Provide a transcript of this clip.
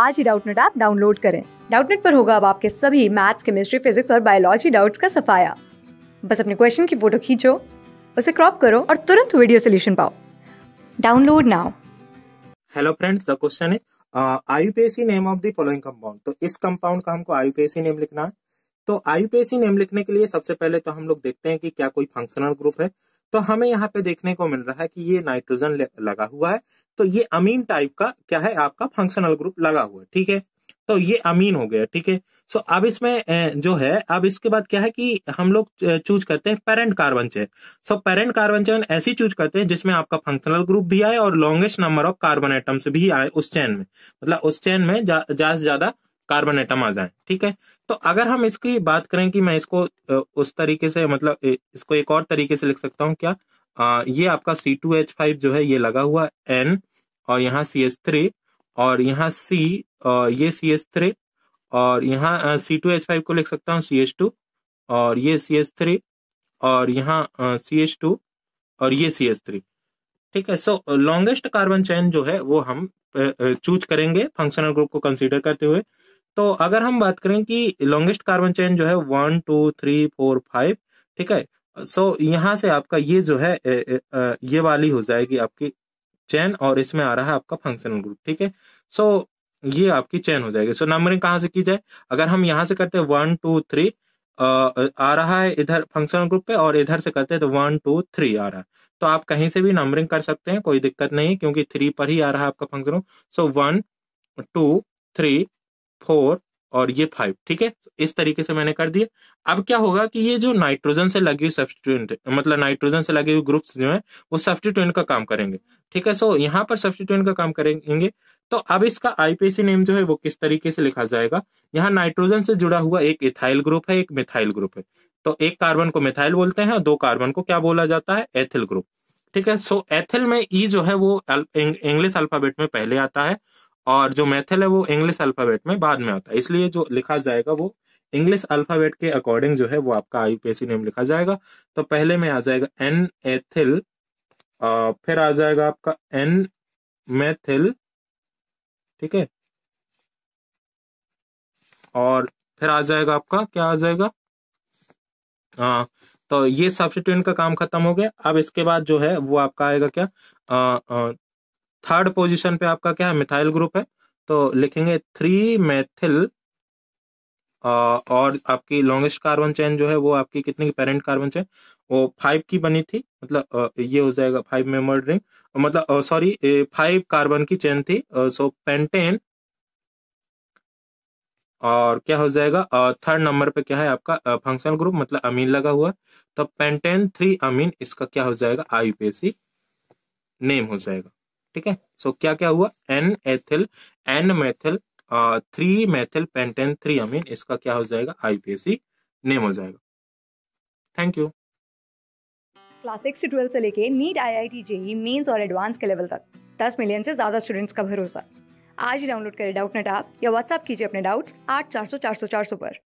आज ही Doubtnut app download करें डाउटनेट पर होगा अब आपके सभी मैथ्स केमिस्ट्री फिजिक्स और बायोलॉजी डाउट्स का सफाया बस अपने क्वेश्चन की फोटो खींचो उसे क्रॉप करो और तुरंत वीडियो सोल्यूशन पाओ download now hello friends the question है IUPAC name of the following compound तो इस कंपाउंड का हमको आयुपीएसी नेम लिखना है तो आईयूपीएसी नेम लिखने के लिए सबसे पहले तो हम लोग देखते हैं कि क्या कोई फंक्शनल ग्रुप है तो हमें यहाँ पे देखने को मिल रहा है कि ये नाइट्रोजन लगा हुआ है तो ये अमीन टाइप का क्या है आपका फंक्शनल ग्रुप लगा हुआ है ठीक है तो ये अमीन हो गया ठीक है सो अब इसमें जो है अब इसके बाद क्या है कि हम लोग चूज करते हैं parent carbon chain so parent carbon chain ऐसी चूज करते हैं जिसमें आपका फंक्शनल ग्रुप भी आए और longest number of carbon atoms भी आए उस चेन में मतलब उस चेन में ज्यादा जा, से ज्यादा कार्बन एटम आ जाए ठीक है तो अगर हम इसकी बात करें कि मैं इसको उस तरीके से मतलब इसको एक और तरीके से लिख सकता हूँ क्या आ, ये आपका सी टू एच फाइव जो है ये लगा हुआ एन और यहाँ सी एस थ्री और यहाँ सी ये सी एस थ्री और यहाँ सी टू एच फाइव को लिख सकता हूँ सी एच टू और ये सी एस थ्री और यहाँ सी एच टू और ये सी एस थ्री ठीक है सो लॉन्गेस्ट कार्बन चेन जो है वो हम चूज करेंगे फंक्शनल ग्रुप को कंसीडर करते हुए तो अगर हम बात करें कि लॉन्गेस्ट कार्बन चेन जो है one two three four five ठीक है सो so, यहाँ से आपका ये जो है ए, ए, ये वाली हो जाएगी आपकी चेन और इसमें आ रहा है आपका फंक्शनल ग्रुप ठीक है सो so, ये आपकी चेन हो जाएगी सो so, नंबरिंग कहाँ से की जाए अगर हम यहाँ से करते हैं वन टू थ्री आ रहा है इधर फंक्शनल ग्रुप पे और इधर से करते हैं तो वन टू थ्री आ रहा है तो आप कहीं से भी नंबरिंग कर सकते हैं कोई दिक्कत नहीं क्योंकि थ्री पर ही आ रहा है आपका function so one two three four और ये फाइव ठीक है इस तरीके से मैंने कर दिया अब क्या होगा कि ये जो नाइट्रोजन से लगी हुई सब्सिट्यूंट मतलब नाइट्रोजन से लगे हुए ग्रुप्स जो है वो सब्सिट्यूंट का काम करेंगे ठीक है सो यहाँ पर सब्सिट्यूंट का काम करेंगे तो अब इसका आईपीसी नेम जो है वो किस तरीके से लिखा जाएगा यहाँ नाइट्रोजन से जुड़ा हुआ एक इथाइल ग्रुप है एक मिथाइल ग्रुप है तो एक कार्बन को मिथाइल बोलते हैं और दो कार्बन को क्या बोला जाता है एथिल ग्रुप ठीक है सो एथिल में ई e जो है वो इंग्लिश अल्फाबेट में पहले आता है और जो मेथल है वो इंग्लिश अल्फाबेट में बाद में आता है इसलिए जो लिखा जाएगा वो इंग्लिश अल्फाबेट के अकॉर्डिंग जो है वो आपका आईयूपीएससी नेम लिखा जाएगा तो पहले में आ जाएगा एन एथिल फिर आ जाएगा आपका एन मेथिल ठीक है और फिर आ जाएगा आपका क्या आ जाएगा आ, तो ये सब्सिट्यूएंट का काम खत्म हो गया अब इसके बाद जो है वो आपका आएगा क्या थर्ड पोजीशन पे आपका क्या है मिथाइल ग्रुप है तो लिखेंगे थ्री मेथिल और आपकी लॉन्गेस्ट कार्बन चेन जो है वो आपकी कितनी की पेरेंट कार्बन चेन वो फाइव की बनी थी मतलब ये हो जाएगा फाइव मेम्बर्ड रिंग मतलब सॉरी फाइव कार्बन की चेन थी सो पेंटेन और क्या हो जाएगा थर्ड नंबर पे क्या है आपका फंक्शनल ग्रुप मतलब अमीन लगा हुआ तो पेंटेन थ्री अमीन इसका क्या हो जाएगा आईपीएसी नेम हो जाएगा ठीक है सो क्या क्या हुआ N ethyl N methyl three methyl pentane three amine इसका क्या हो जाएगा आईपीएससी नेम हो जाएगा thank you class six to twelfth से लेके NEET I I T JEE mains और एडवांस के लेवल तक दस मिलियन से ज्यादा स्टूडेंट्स का भरोसा आज ही डाउनलोड करें डाउट नेट आप या व्हाट्सअप कीजिए अपने डाउट्स आठ चार सौ चार सौ चार सौ पर